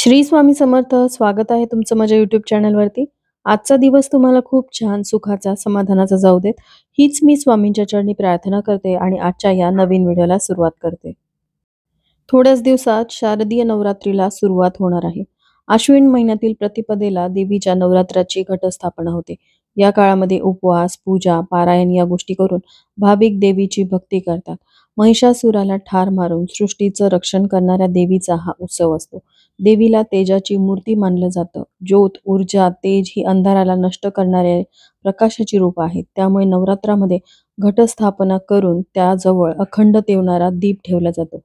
श्री स्वामी समर्थ स्वागत आहे तुमचं माझ्या युट्यूब चॅनलवरती आजचा दिवस तुम्हाला खूप छान सुखाचा समाधानाचा जाऊ देत हीच मी स्वामींच्या चरणी प्रार्थना करते आणि आजच्या या नवीन व्हिडिओला सुरुवात करते थोड्याच दिवसात शारदीय नवरात्रीला सुरुवात होणार आहे आश्विन महिन्यातील प्रतिपदेला देवीच्या नवरात्राची घटस्थापना होते या काळामध्ये उपवास पूजा पारायण या गोष्टी करून भाविक देवीची भक्ती करतात महिषासुराला ठार मारून सृष्टीचं रक्षण करणाऱ्या देवीचा हा उत्सव असतो देवीला तेजाची मूर्ती मानलं जातं ज्योत ऊर्जा तेज ही अंधाराला नष्ट करणारे प्रकाशाची रूप आहेत त्यामुळे नवरात्रामध्ये घटस्थापना करून त्याजवळ अखंड तेवणारा दीप ठेवला जातो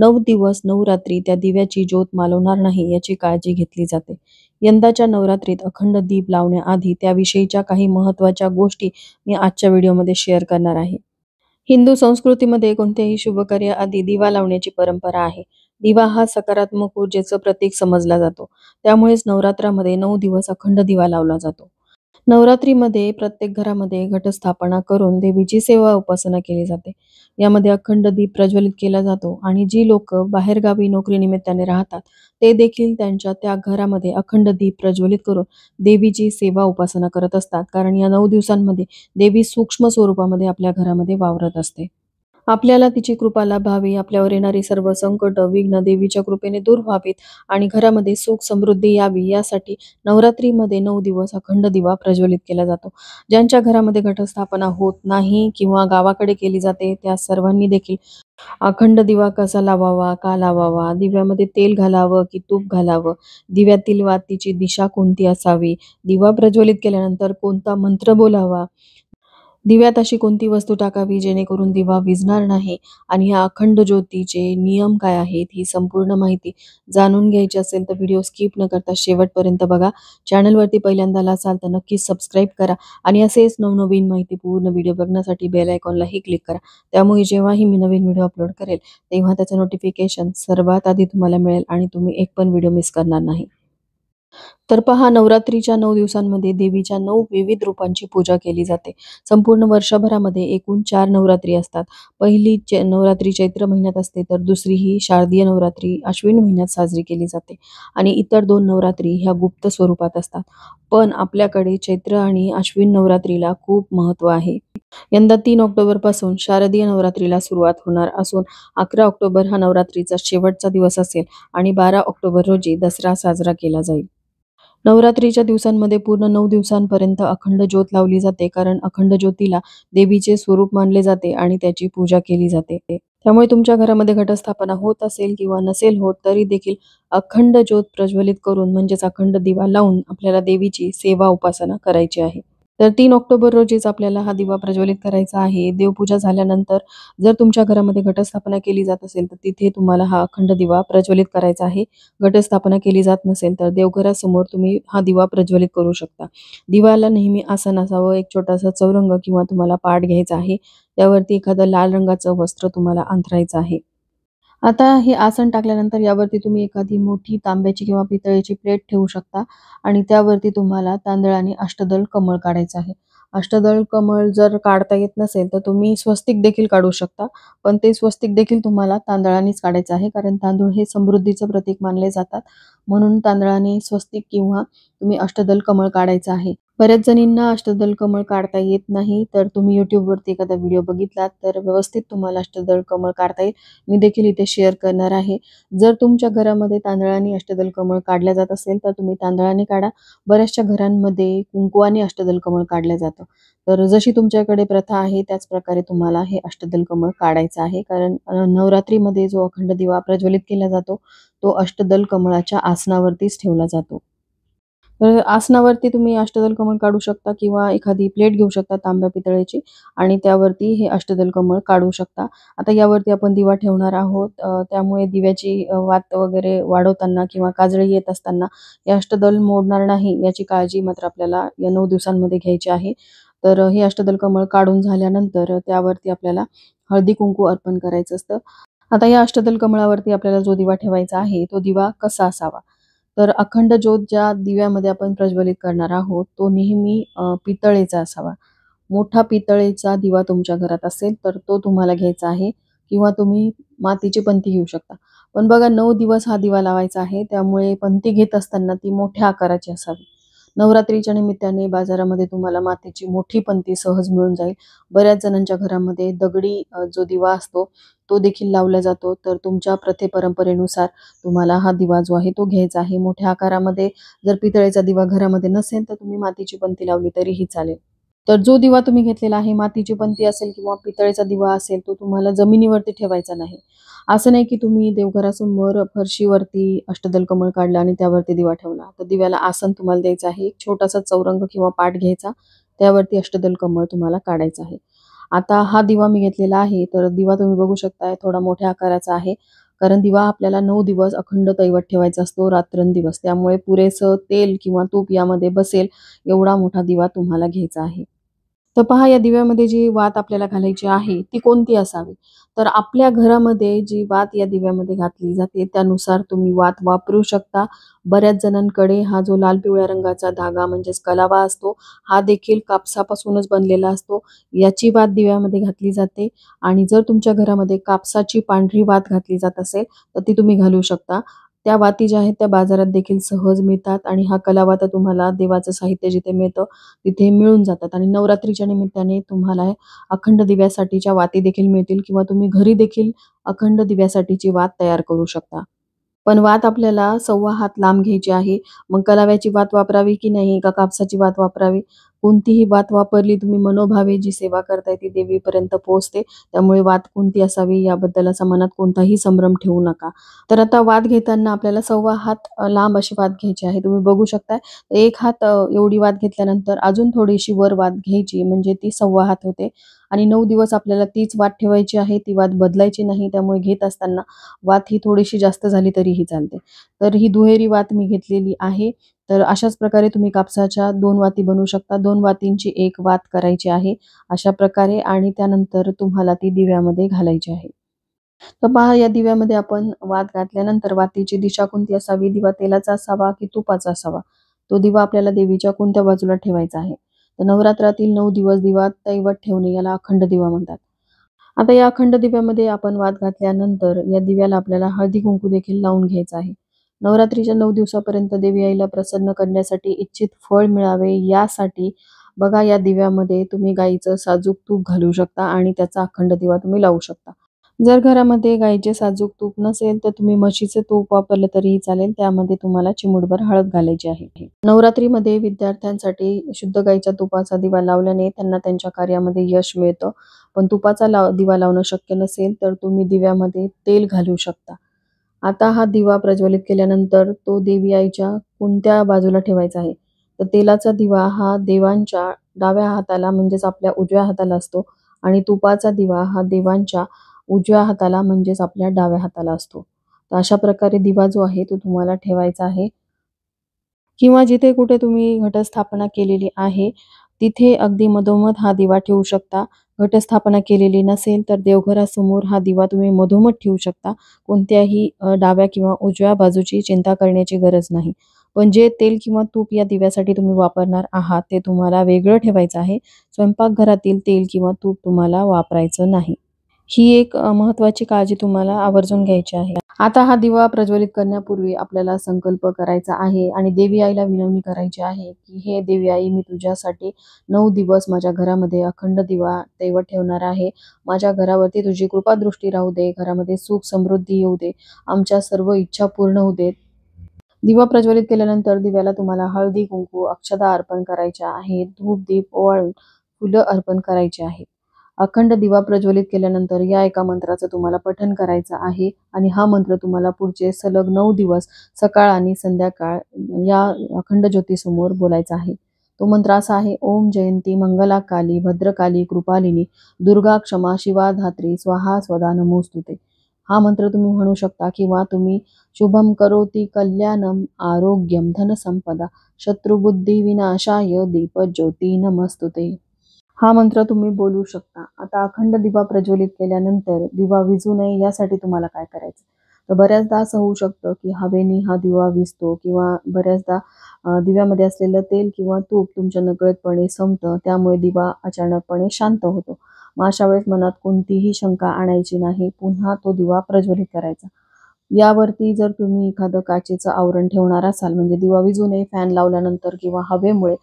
नऊ दिवस नऊ रात्री त्या दिव्याची ज्योत मालवणार नाही याची काळजी घेतली जाते यंदाच्या नवरात्रीत अखंड दीप लावण्याआधी त्याविषयीच्या काही महत्वाच्या गोष्टी मी आजच्या व्हिडिओमध्ये शेअर करणार आहे हिंदू संस्कृतीमध्ये कोणत्याही शुभ कार्य आधी दिवा लावण्याची परंपरा आहे दिवा हा सकारात्मक ऊर्जेचं प्रतीक समजला जातो त्यामुळेच नवरात्रामध्ये नऊ दिवस अखंड दिवा लावला जातो नवरात्रीमध्ये प्रत्येक घरामध्ये घटस्थापना करून देवीची सेवा उपासना केली जाते यामध्ये अखंड दीप प्रज्वलित केला जातो आणि जी लोक बाहेरगावी नोकरी निमित्ताने राहतात ते देखील त्यांच्या त्या घरामध्ये अखंड दीप प्रज्वलित करून देवीची सेवा उपासना करत असतात कारण या नऊ दिवसांमध्ये देवी सूक्ष्म स्वरूपामध्ये आपल्या घरामध्ये वावरत असते आपल्याला तिची कृपा लाभावी आपल्यावर येणारी सर्व संकट विघ्न देवीच्या कृपेने दूर व्हावीत आणि घरामध्ये सुख समृद्धी यावी यासाठी नवरात्रीमध्ये नऊ दिवस अखंड दिवा प्रज्वलित केला जातो ज्यांच्या घरामध्ये घटस्थापना होत नाही किंवा गावाकडे केली जाते त्या सर्वांनी देखील अखंड दिवा कसा लावावा का लावावा दिव्यामध्ये तेल घालावं की तूप घालावं दिव्यातील वातीची दिशा कोणती असावी दिवा प्रज्वलित केल्यानंतर कोणता मंत्र बोलावा दिव्यात अशी कोणती वस्तू टाकावी जेणेकरून दिवा विजणार नाही आणि ह्या अखंड ज्योतीचे नियम काय आहेत ही संपूर्ण माहिती जाणून घ्यायची असेल तर व्हिडिओ स्किप न करता शेवटपर्यंत बघा चॅनलवरती पहिल्यांदा असाल तर नक्कीच सबस्क्राईब करा आणि असेच नवनवीन माहिती पूर्ण व्हिडिओ बघण्यासाठी बेल आयकॉनलाही क्लिक करा त्यामुळे जेव्हाही मी नवीन व्हिडिओ अपलोड करेल तेव्हा त्याचं नोटिफिकेशन सर्वात आधी तुम्हाला मिळेल आणि तुम्ही एक पण व्हिडिओ मिस करणार नाही तर पहा नवरात्रीच्या नऊ दिवसांमध्ये देवीच्या नऊ विविध रूपांची पूजा केली जाते संपूर्ण वर्षभरामध्ये एकूण चार नवरात्री असतात पहिली चे नवरात्री चैत्र महिन्यात असते तर दुसरी ही शारदीय नवरात्री अश्विन महिन्यात साजरी केली जाते आणि इतर दोन नवरात्री ह्या गुप्त स्वरूपात असतात पण आपल्याकडे चैत्र आणि अश्विन नवरात्रीला खूप महत्त्व आहे यंदा तीन ऑक्टोबरपासून शारदीय नवरात्रीला सुरुवात होणार असून अकरा ऑक्टोबर हा नवरात्रीचा शेवटचा दिवस असेल आणि बारा ऑक्टोबर रोजी दसरा साजरा केला जाईल नवरात्रीच्या दिवसांमध्ये पूर्ण नऊ दिवसांपर्यंत अखंड ज्योत लावली जाते कारण अखंड ज्योतीला देवीचे स्वरूप मानले जाते आणि त्याची पूजा केली जाते त्यामुळे तुमच्या घरामध्ये घटस्थापना होत असेल किंवा नसेल होत तरी देखील अखंड ज्योत प्रज्वलित करून म्हणजेच अखंड दिवा लावून आपल्याला देवीची सेवा उपासना करायची आहे तर तीन ऑक्टोबर रोजीच आपल्याला हा दिवा प्रज्वलित करायचा आहे देवपूजा झाल्यानंतर जर तुमच्या घरामध्ये घटस्थापना केली जात असेल तर तिथे तुम्हाला हा अखंड दिवा प्रज्वलित करायचा आहे घटस्थापना केली जात नसेल तर देवघरासमोर तुम्ही हा दिवा प्रज्वलित करू शकता दिवाला नेहमी आसन असावं एक छोटासा चौरंग किंवा तुम्हाला पाठ घ्यायचा आहे त्यावरती एखादं लाल रंगाचं वस्त्र तुम्हाला अंथरायचं आहे आता हे आसन टाकल्यानंतर यावरती तुम्ही एखादी मोठी तांब्याची किंवा पितळेची प्लेट ठेवू शकता आणि त्यावरती तुम्हाला तांदळाने अष्टदल कमळ काढायचं आहे अष्टदल कमळ जर काढता येत नसेल तर तुम्ही स्वस्तिक देखील काढू शकता पण ते स्वस्तिक देखील तुम्हाला तांदळानेच काढायचं आहे कारण तांदूळ हे समृद्धीचं प्रतीक मानले जातात म्हणून तांदळाने स्वस्तिक किंवा तुम्ही अष्टदल कमळ काढायचं आहे बऱ्याच जणींना अष्टदल कमळ काढता येत नाही तर तुम्ही युट्यूबवरती एखादा व्हिडिओ बघितलात तर व्यवस्थित तुम्हाला अष्टदल कमळ काढता येईल मी देखील इथे शेअर करणार आहे जर तुमच्या घरामध्ये तांदळाने अष्टदल कमळ काढल्या जात असेल तर तुम्ही तांदळाने काढा बऱ्याचशा घरांमध्ये कुंकुवाने अष्टदल कमळ काढलं जातं तर जशी तुमच्याकडे प्रथा आहे त्याच प्रकारे तुम्हाला हे अष्टदल कमळ काढायचं आहे कारण नवरात्रीमध्ये जो अखंड दिवा प्रज्वलित केला जातो तो अष्टदल कमळाच्या आसनावरतीच ठेवला जातो तर आसनावरती तुम्ही अष्टदल कमळ काढू शकता किंवा एखादी प्लेट घेऊ शकता तांब्या पितळेची आणि त्यावरती हे अष्टदल कमळ काढू शकता आता यावरती आपण दिवा ठेवणार आहोत त्यामुळे दिव्याची वात वगैरे वाढवताना किंवा काजळी येत असताना हे अष्टदल मोडणार नाही याची काळजी मात्र आपल्याला या नऊ दिवसांमध्ये घ्यायची आहे तर हे अष्टदल कमळ काढून झाल्यानंतर त्यावरती आपल्याला हळदी कुंकू अर्पण करायचं असतं आता या अष्टदल कमळावरती आपल्याला जो दिवा ठेवायचा आहे तो दिवा कसा असावा तर अखंड ज्योत ज्या दिव्यामध्ये आपण प्रज्वलित करणार आहोत तो नेहमी पितळेचा असावा मोठा पितळेचा दिवा तुमच्या घरात असेल तर तो तुम्हाला घ्यायचा आहे किंवा तुम्ही मातीची पंथी घेऊ शकता पण बघा नऊ दिवस हा दिवा लावायचा आहे त्यामुळे पंथी घेत असताना ती मोठ्या आकाराची असावी नवरात्रीच्या निमित्ताने बाजारामध्ये तुम्हाला मातीची मोठी पंथी सहज मिळून जाईल बऱ्याच जणांच्या घरामध्ये दगडी जो दिवा असतो तो देखील लावला जातो तर तुमच्या प्रथे परंपरेनुसार तुम्हाला हा दिवा जो आहे तो घ्यायचा आहे मोठ्या आकारामध्ये जर पितळेचा दिवा घरामध्ये नसेल तर तुम्ही मातीची पंथी लावली तरीही चालेल तर जो दिवा तुम्ही घेतलेला आहे मातीची पंथी असेल किंवा पितळेचा दिवा असेल तो तुम्हाला जमिनीवरती ठेवायचा नाही असं नाही की तुम्ही देवघरासमोर फरशीवरती अष्टदल कमळ काढलं आणि त्यावरती दिवा ठेवला तर दिव्याला आसन तुम्हाला द्यायचं आहे एक छोटासा चौरंग किंवा पाठ घ्यायचा त्यावरती अष्टदल कमळ तुम्हाला काढायचं आहे आता हा दिवा मी घेतलेला आहे तर दिवा तुम्ही बघू शकताय थोडा मोठ्या आकाराचा आहे कारण दिवा आपल्याला नऊ दिवस अखंड तैवत ठेवायचा असतो रात्रंदिवस त्यामुळे पुरेसं तेल किंवा तूप यामध्ये बसेल एवढा मोठा दिवा तुम्हाला घ्यायचा आहे तर पहा या दिव्यामध्ये जी वात आपल्याला घालायची आहे ती कोणती असावी तर आपल्या घरामध्ये जी वात या दिव्यामध्ये घातली जाते त्यानुसार तुम्ही वात वापरू शकता बऱ्याच जणांकडे हा जो लाल पिवळ्या रंगाचा धागा म्हणजेच कलावा असतो हा देखील कापसापासूनच बनलेला असतो याची वात दिव्यामध्ये घातली जाते आणि जर तुमच्या घरामध्ये कापसाची पांढरी वात घातली जात असेल तर ती तुम्ही घालू शकता त्या वाती ज्या आहेत त्या बाजारात देखील सहज मिळतात आणि हा कलावाता तुम्हाला देवाचं साहित्य जिथे मिळतं तिथे मिळून जातात आणि नवरात्रीच्या निमित्ताने तुम्हाला अखंड दिव्यासाठीच्या वाती देखील मिळतील किंवा तुम्ही घरी देखील अखंड दिव्यासाठीची वात तयार करू शकता पण वात आपल्याला सव्वा हात लांब घ्यायची आहे मग कलाव्याची वात वापरावी की नाही का कापसाची वात वापरावी कोणतीही वात वापरली तुम्ही मनोभावे जी सेवा करताय ती देवीपर्यंत पोहोचते त्यामुळे वात कोणती असावी याबद्दल असा मनात कोणताही संभ्रम ठेवू नका तर आता वाद घेताना आपल्याला सव्वा हात लांब अशी वाद घ्यायची आहे तुम्ही बघू शकताय एक हात एवढी वाद घेतल्यानंतर अजून थोडीशी वर वाद घ्यायची म्हणजे ती सव्वा हात होते आणि नऊ दिवस आपल्याला तीच वाट ठेवायची आहे ती वाद बदलायची नाही त्यामुळे घेत असताना वाद ही थोडीशी जास्त झाली तरीही चालते तर ही दुहेरी वाद मी घेतलेली आहे तर अशाच प्रकारे तुम्ही कापसाच्या दोन वाती बनवू शकता दोन वातींची एक वात करायची आहे अशा प्रकारे आणि त्यानंतर तुम्हाला ती दिव्यामध्ये घालायची आहे तर पहा या दिव्यामध्ये आपण वात घातल्यानंतर वातीची दिशा कोणती असावी दिवा तेलाचा असावा की तुपाचा असावा तो दिवा आपल्याला देवीच्या कोणत्या बाजूला ठेवायचा आहे तर नवरात्रातील नऊ दिवस दिवा तैवत ठेवणे याला अखंड दिवा म्हणतात आता या अखंड दिव्यामध्ये आपण वाद घातल्यानंतर या दिव्याला आपल्याला हळदी कुंकू देखील लावून घ्यायचा आहे नवरात्रीच्या नऊ दिवसापर्यंत देवी आईला प्रसन्न करण्यासाठी इच्छित फळ मिळावे यासाठी बघा या दिव्यामध्ये तुम्ही गायीचं साजूक तूप घालू शकता आणि त्याचा अखंड दिवा तुम्ही लावू शकता जर घरामध्ये गाईचे साजूक तूप नसेल तर तुम्ही म्हशीचे तूप वापरलं तरीही चालेल त्यामध्ये तुम्हाला चिमुडभर हळद घालायची आहे नवरात्रीमध्ये विद्यार्थ्यांसाठी शुद्ध गायीच्या तुपाचा दिवा लावल्याने त्यांना त्यांच्या कार्यामध्ये यश मिळतं पण तुपाचा लाव दिवा लावणं शक्य नसेल तर तुम्ही दिव्यामध्ये तेल घालू शकता आता हा दिवा प्रज्वलित केल्यानंतर तो देवी आईच्या कोणत्या बाजूला ठेवायचा आहे तर तेलाचा दिवा हा देवांच्या डाव्या हाताला म्हणजेच आपल्या उजव्या हाताला असतो आणि तुपाचा दिवा हा देवांच्या उजव्या हाताला म्हणजेच आपल्या डाव्या हाताला असतो तर अशा प्रकारे दिवा जो आहे तो तुम्हाला ठेवायचा आहे किंवा जिथे कुठे तुम्ही घटस्थापना केलेली आहे तिथे अगदी मधोमध हा दिवा ठेवू शकता घटस्थापना केलेली नसेल तर देवघरासमोर हा दिवा तुम्ही मधोमध ठेवू शकता कोणत्याही डाव्या किंवा उजव्या बाजूची चिंता करण्याची गरज नाही पण जे तेल किंवा तूप या दिव्यासाठी तुम्ही वापरणार आहात ते तुम्हाला वेगळं ठेवायचं आहे स्वयंपाकघरातील तेल किंवा तूप तुम्हाला वापरायचं नाही ही एक महत्वाची काळजी तुम्हाला आवर्जून घ्यायची आहे आता हा दिवा प्रज्वलित करण्यापूर्वी आपल्याला संकल्प करायचा आहे आणि देवी आईला विनवणी करायची आहे की हे देवी आई मी तुझ्यासाठी नऊ दिवस माझ्या घरामध्ये अखंड दिवा दैवत ठेवणार आहे माझ्या घरावरती तुझी कृपादृष्टी राहू दे घरामध्ये सुख समृद्धी येऊ दे आमच्या सर्व इच्छा पूर्ण होऊ देत दिवा प्रज्वलित केल्यानंतर दिव्याला तुम्हाला हळदी कुंकू अक्षदा अर्पण करायच्या आहे धूप दीप ओवाळून फुलं अर्पण करायची आहेत अखंड दिवा प्रज्वलित केल्यानंतर या एका मंत्राचं तुम्हाला पठन करायचं आहे आणि हा मंत्र तुम्हाला पुढचे सलग नऊ दिवस सकाळ आणि संध्याकाळ या अखंड ज्योतीसमोर बोलायचा आहे तो मंत्र असा आहे ओम जयंती मंगला काली भद्रकाली कृपालिनी दुर्गा क्षमा शिवा धात्री स्वाहा स्वदा नमोस्तुते हा मंत्र तुम्ही म्हणू शकता किंवा तुम्ही शुभम करोती कल्याणम आरोग्यम धनसंपदा शत्रुबुद्धी विनाशाय ज्योती नमस्तुते हा मंत्र तुम्ही बोलू शकता आता अखंड दिवा प्रज्वलित केल्यानंतर दिवा विजू नये यासाठी तुम्हाला काय करायचं तर बऱ्याचदा असं होऊ शकतं की हवेने हा दिवा विजतो किंवा बऱ्याचदा दिव्यामध्ये असलेलं तेल किंवा तूप तुमच्या नकळतपणे संपतं त्यामुळे दिवा अचानकपणे शांत होतो मग अशा वेळेस मनात कोणतीही शंका आणायची नाही पुन्हा तो दिवा प्रज्वलित करायचा यावरती जर तुम्ही एखादं काचेचं आवरण ठेवणार असाल म्हणजे दिवा विजू नये फॅन लावल्यानंतर किंवा हवेमुळे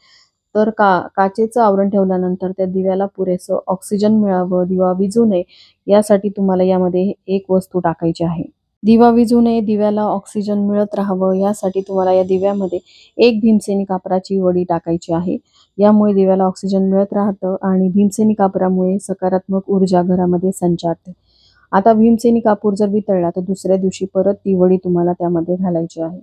तर का काचेचं आवरण ठेवल्यानंतर त्या दिव्याला पुरेसं ऑक्सिजन मिळावं दिवा विजू नये यासाठी तुम्हाला यामध्ये एक वस्तू टाकायची आहे दिवा विजू नये दिव्याला ऑक्सिजन मिळत राहावं यासाठी तुम्हाला या दिव्यामध्ये एक भीमसेनी कापराची वडी टाकायची आहे यामुळे दिव्याला ऑक्सिजन मिळत राहतं आणि भीमसेनी कापरामुळे सकारात्मक ऊर्जा घरामध्ये संचारते आता भीमसेनी कापूर जर वितळला तर दुसऱ्या दिवशी परत ती वडी तुम्हाला त्यामध्ये घालायची आहे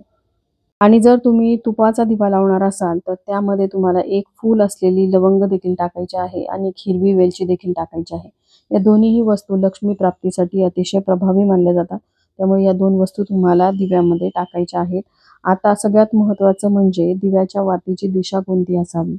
आणि जर तुम्ही तुपाचा दिवा लावणार असाल तर त्यामध्ये तुम्हाला एक फूल असलेली लवंग देखील टाकायची आहे आणि हिरवी वेलची देखील टाकायची आहे या दोन्हीही वस्तू लक्ष्मी प्राप्तीसाठी अतिशय प्रभावी मानल्या जातात त्यामुळे या दोन वस्तू तुम्हाला दिव्यामध्ये टाकायच्या आहेत आता सगळ्यात महत्वाचं म्हणजे दिव्याच्या वातीची दिशा कोणती असावी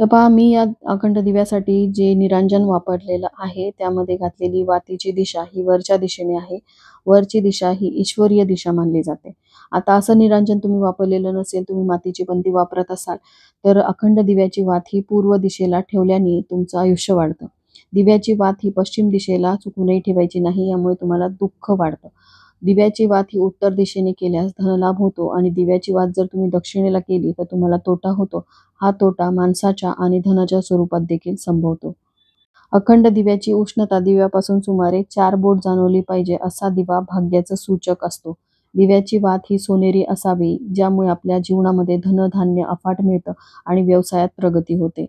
तर पहा मी या अखंड दिव्यासाठी जे निरांजन वापरलेलं आहे त्यामध्ये घातलेली वातीची दिशा ही वरच्या दिशेने आहे वरची दिशा ही ईश्वरीय दिशा मानली जाते आता असं निरांजन तुम्ही वापरलेलं नसेल तुम्ही मातीची बंदी वापरत असाल तर अखंड दिव्याची वात ही पूर्व दिशेला ठेवल्याने तुमचं आयुष्य वाढतं दिव्याची वात ही पश्चिम दिशेला चुकूनही ठेवायची नाही यामुळे तुम्हाला दुःख वाढतं दिव्याची वात ही उत्तर दिशेने केल्यास धनलाभ होतो आणि दिव्याची वात जर तुम्ही दक्षिणेला केली तर तुम्हाला तोटा होतो हा तोटा माणसाच्या आणि धनाच्या स्वरूपात देखील संभवतो अखंड दिव्याची उष्णता दिव्यापासून सुमारे चार बोट जाणवली पाहिजे असा दिवा भाग्याचं सूचक असतो दिव्याची वात ही सोनेरी असावी ज्यामुळे आपल्या जीवनामध्ये धनधान्य अफाट मिळतं आणि व्यवसायात प्रगती होते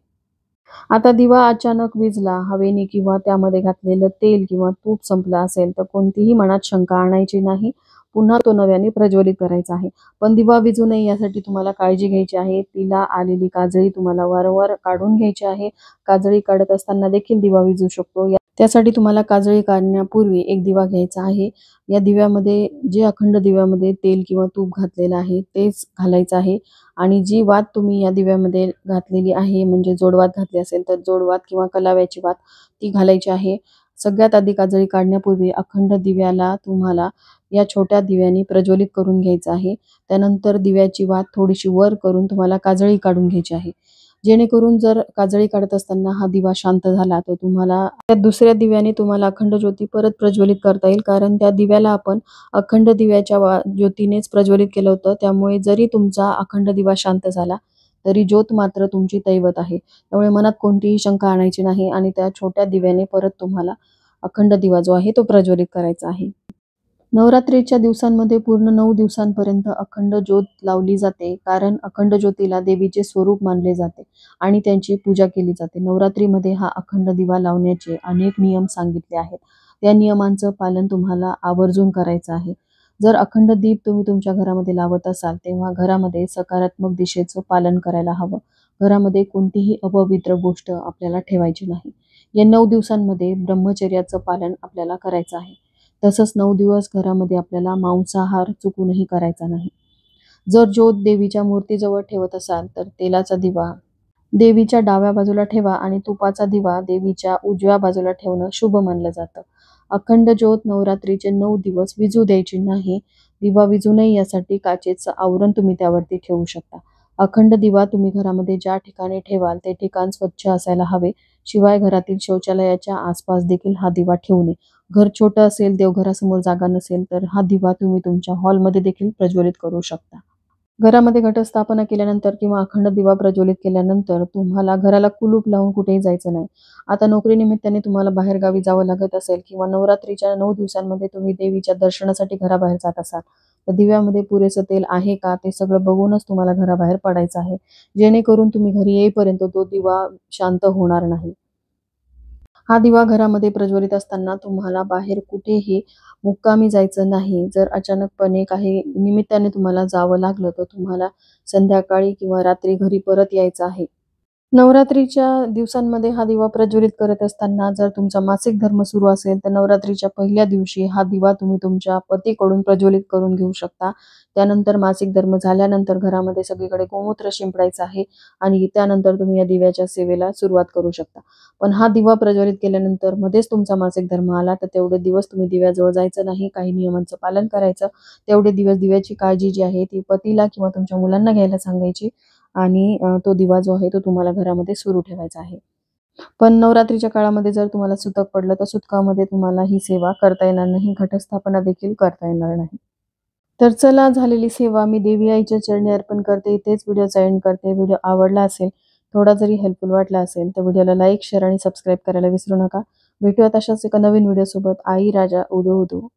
आता दिवा अचानक विजला हवेने किंवा त्यामध्ये घातलेलं तेल किंवा तूप संपलं असेल तर कोणतीही मनात शंका आणायची नाही पुन्हा तो नव्याने प्रज्वलित करायचा आहे पण दिवा विजू नये यासाठी तुम्हाला काळजी घ्यायची आहे तिला आलेली काजळी तुम्हाला वारंवार काढून घ्यायची आहे काजळी काढत असताना देखील दिवा विजू शकतो त्यासाठी तुम्हाला काजळी काढण्यापूर्वी एक दिवा घ्यायचा आहे या दिव्यामध्ये जे अखंड दिव्यामध्ये तेल किंवा तूप घातलेलं आहे तेच घालायचं आहे आणि जी वात तुम्ही या दिव्यामध्ये घातलेली आहे म्हणजे जोडवात घातली असेल तर जोडवात किंवा कलाव्याची वात ती घालायची आहे सगळ्यात आधी काजळी काढण्यापूर्वी अखंड दिव्याला तुम्हाला या छोट्या दिव्याने प्रज्वलित करून घ्यायचं आहे त्यानंतर दिव्याची वात थोडीशी वर करून तुम्हाला काजळी काढून घ्यायची आहे जेणेकरून जर काजळी काढत असताना हा दिवा शांत झाला तर तुम्हाला त्या दुसऱ्या दिव्याने तुम्हाला अखंड ज्योती परत प्रज्वलित करता येईल कारण त्या दिव्याला आपण अखंड दिव्याच्या ज्योतीनेच प्रज्वलित केलं होतं त्यामुळे जरी तुमचा अखंड दिवा शांत झाला तरी ज्योत मात्र तुमची दैवत आहे त्यामुळे मनात कोणतीही शंका आणायची नाही आणि त्या छोट्या दिव्याने परत तुम्हाला अखंड दिवा जो आहे तो प्रज्वलित करायचा आहे नवरात्रीच्या दिवसांमध्ये पूर्ण नऊ दिवसांपर्यंत अखंड ज्योत लावली जाते कारण अखंड ज्योतीला देवीचे स्वरूप मानले जाते आणि त्यांची पूजा केली जाते नवरात्रीमध्ये हा अखंड दिवा लावण्याचे अनेक नियम सांगितले आहेत त्या नियमांचं पालन तुम्हाला आवर्जून करायचं आहे जर अखंड दीप तुम्ही तुमच्या घरामध्ये लावत असाल तेव्हा घरामध्ये सकारात्मक दिशेचं पालन करायला हवं घरामध्ये कोणतीही अपवित्र गोष्ट आपल्याला ठेवायची नाही या नऊ दिवसांमध्ये ब्रह्मचर्याचं पालन आपल्याला करायचं आहे तसंच नऊ दिवस घरामध्ये आपल्याला मांसाहार चुकूनही करायचा नाही जर ज्योत देवीच्या मूर्तीजवळ ठेवत असाल तर तेलाचा दिवा देवीच्या डाव्या बाजूला ठेवा आणि तुपाचा दिवा देवीच्या उजव्या बाजूला ठेवणं शुभ मानलं जातं अखंड ज्योत नवरात्रीचे नऊ दिवस विजू द्यायची नाही दिवा विजू नये यासाठी काचेचं आवरण तुम्ही त्यावरती ठेवू शकता अखंड दिवा तुम्ही घरामध्ये ज्या ठिकाणी ठेवाल ते ठिकाण स्वच्छ असायला हवे शिवाय घरातील शौचालयाच्या आसपास देखील हा दिवा ठेवू नये घर छोटं असेल देवघरासमोर जागा नसेल तर हा दिवा तुम्ही तुमच्या हॉलमध्ये देखील प्रज्वलित करू शकता घरामध्ये घटस्थापना केल्यानंतर किंवा अखंड दिवा प्रज्वलित केल्यानंतर तुम्हाला घराला कुलूप लावून कुठेही जायचं नाही आता नोकरी निमित्ताने तुम्हाला बाहेरगावी जावं लागत असेल किंवा नवरात्रीच्या नऊ दिवसांमध्ये तुम्ही देवीच्या दर्शनासाठी घराबाहेर जात असाल तर दिव्यामध्ये पुरेसं तेल आहे का ते सगळं बघूनच तुम्हाला घराबाहेर पडायचं आहे जेणेकरून तुम्ही घरी येईपर्यंत तो दिवा शांत होणार नाही हा दिवा घरामध्ये प्रज्वलित असताना तुम्हाला बाहेर कुठेही मुक्कामी जायचं नाही जर अचानकपणे काही निमित्ताने तुम्हाला जावं लागलं तर तुम्हाला संध्याकाळी किंवा रात्री घरी परत यायचं आहे नवरात्रीच्या दिवसांमध्ये हा दिवा प्रज्वलित करत असताना जर तुमचा मासिक धर्म सुरू असेल तर नवरात्रीच्या पहिल्या दिवशी हा दिवा तुम्ही तुमच्या पतीकडून प्रज्वलित करून घेऊ शकता त्यानंतर मासिक धर्म झाल्यानंतर घरामध्ये सगळीकडे गोमूत्र शिंपडायचं आहे आणि त्यानंतर तुम्ही या दिव्याच्या सेवेला सुरुवात करू शकता पण हा दिवा प्रज्वलित केल्यानंतर मध्येच तुमचा मासिक धर्म आला तर तेवढे दिवस तुम्ही दिव्याजवळ जायचं नाही काही नियमांचं पालन करायचं तेवढे दिवस दिव्याची काळजी जी आहे ती पतीला किंवा तुमच्या मुलांना घ्यायला सांगायची आणि तो दिवा जो आहे तो तुम्हाला घरामध्ये सुरू ठेवायचा आहे पण नवरात्रीच्या काळामध्ये जर तुम्हाला सुतक पडलं तर सुतकामध्ये तुम्हाला ही सेवा करता येणार नाही घटस्थापना देखील करता येणार नाही तर चला झालेली सेवा मी देवी आईच्या चरणी अर्पण करते इथेच व्हिडिओचा एंड करते व्हिडिओ आवडला असेल थोडा जरी हेल्पफुल वाटला असेल तर व्हिडिओला लाईक शेअर आणि सबस्क्राईब करायला विसरू नका भेटूयात अशाच एका नवीन व्हिडिओसोबत आई राजा उदो उदो